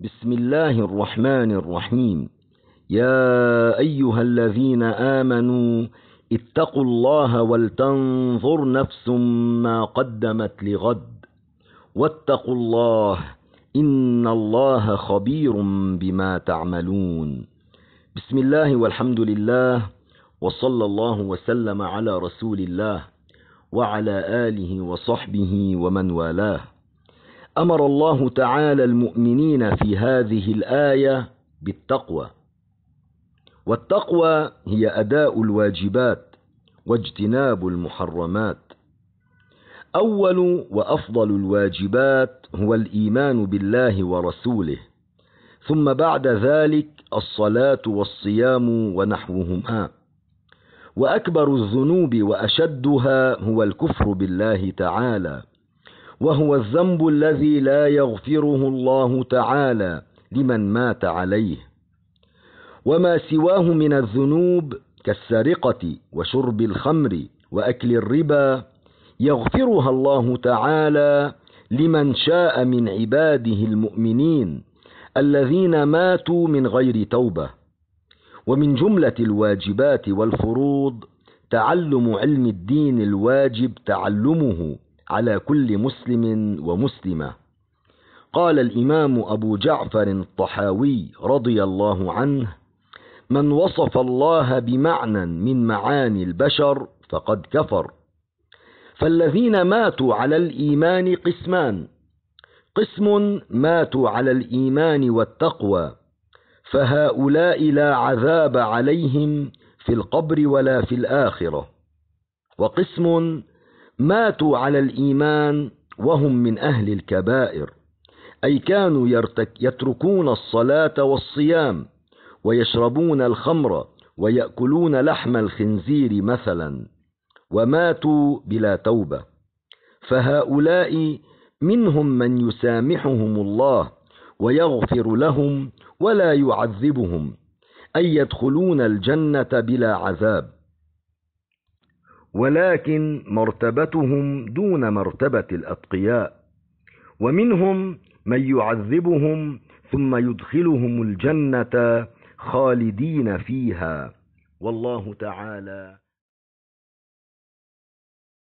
بسم الله الرحمن الرحيم يا أيها الذين آمنوا اتقوا الله ولتنظر نفس ما قدمت لغد واتقوا الله إن الله خبير بما تعملون بسم الله والحمد لله وصلى الله وسلم على رسول الله وعلى آله وصحبه ومن والاه امر الله تعالى المؤمنين في هذه الايه بالتقوى والتقوى هي اداء الواجبات واجتناب المحرمات اول وافضل الواجبات هو الايمان بالله ورسوله ثم بعد ذلك الصلاه والصيام ونحوهما واكبر الذنوب واشدها هو الكفر بالله تعالى وهو الذنب الذي لا يغفره الله تعالى لمن مات عليه وما سواه من الذنوب كالسرقة وشرب الخمر وأكل الربا يغفرها الله تعالى لمن شاء من عباده المؤمنين الذين ماتوا من غير توبة ومن جملة الواجبات والفروض تعلم علم الدين الواجب تعلمه على كل مسلم ومسلمة قال الإمام أبو جعفر الطحاوي رضي الله عنه من وصف الله بمعنى من معاني البشر فقد كفر فالذين ماتوا على الإيمان قسمان قسم ماتوا على الإيمان والتقوى فهؤلاء لا عذاب عليهم في القبر ولا في الآخرة وقسم ماتوا على الإيمان وهم من أهل الكبائر أي كانوا يتركون الصلاة والصيام ويشربون الخمر ويأكلون لحم الخنزير مثلا وماتوا بلا توبة فهؤلاء منهم من يسامحهم الله ويغفر لهم ولا يعذبهم أي يدخلون الجنة بلا عذاب ولكن مرتبتهم دون مرتبة الأتقياء ومنهم من يعذبهم ثم يدخلهم الجنة خالدين فيها والله تعالى